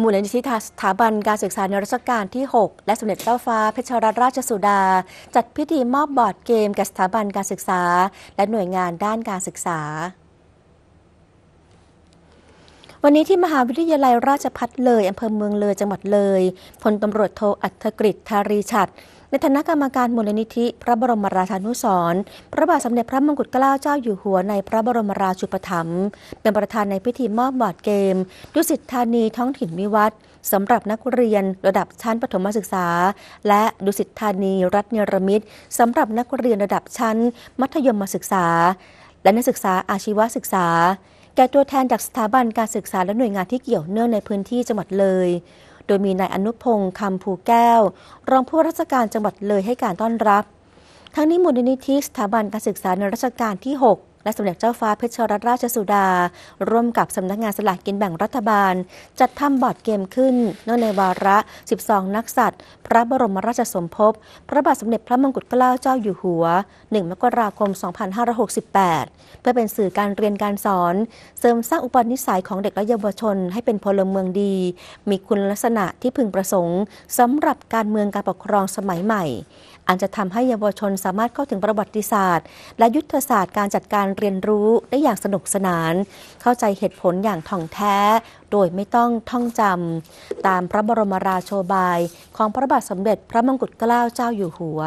มูลนิธิสถาบันการศึกษาในรัชกาลที่ 6 และสมเด็จเจ้าฟ้าเพชรรัตนราชสุดา จัดพิธีมอบบอร์ดเกมแก่สถาบันการศึกษาและหน่วยงานด้านการศึกษาวันนี้ที่มหาวิทยาลัยราชพัฒเลยอำเภอเมืองเลยจังหวัดเลยพลตำรวจโทอัธกฤษทารีชัดในฐานะกรรมการมูลนิธิ พระบรมราชานุสรพระบาทสมเด็จพระมงกุฎเกล้าเจ้าอยู่หัวในพระบรมราชูปถัมภ์เป็นประธานในพิธีมอบบอรดเกม ดุสิตธานีท้องถิ่นวิวัฒน์สำหรับนักเรียนระดับชั้นประถมศึกษา และดุสิตธานีรัฐเนรมิตสำหรับนักเรียนระดับชั้น มัธยมศึกษา และนักศึกษาอาชีวศึกษาแก่ตัวแทนจากสถาบันการศึกษาและหน่วยงานที่เกี่ยวเนื่องในพื้นที่จังหวัดเลย โดยมีนายอนุพงศ์คำภูแก้ว รองผู้ราชการจังหวัดเลยให้การต้อนรับ ทั้งนี้มูลนิธิสถาบันการศึกษาในรัชกาลที่ 6และสมเด็จเจ้าฟ้าเพชรรัตนราชสุดา ร่วมกับสำนักงานสลากกินแบ่งรัฐบาล จัดทำบอร์ดเกมขึ้นเนื่องในวาระ 12 นักสัตว์ พระบรมราชสมภพพระบาทสมเด็จพระมงกุฎเกล้าเจ้าอยู่หัว 1 มกราคม 2568 เพื่อเป็นสื่อการเรียนการสอน เสริมสร้างอุปนิสัยของเด็กและเยาวชน ให้เป็นพลเมืองดี มีคุณลักษณะที่พึงประสงค์สำหรับการเมืองการปกครองสมัยใหม่อันจะทำให้เยาวชนสามารถเข้าถึงประวัติศาสตร์ และยุทธศาสตร์การจัดการเรียนรู้ได้อย่างสนุกสนาน เข้าใจเหตุผลอย่างท่องแท้ โดยไม่ต้องท่องจำตามพระบรมราโชบายของพระบาทสมเด็จพระมงกุฎเกล้าเจ้าอยู่หัว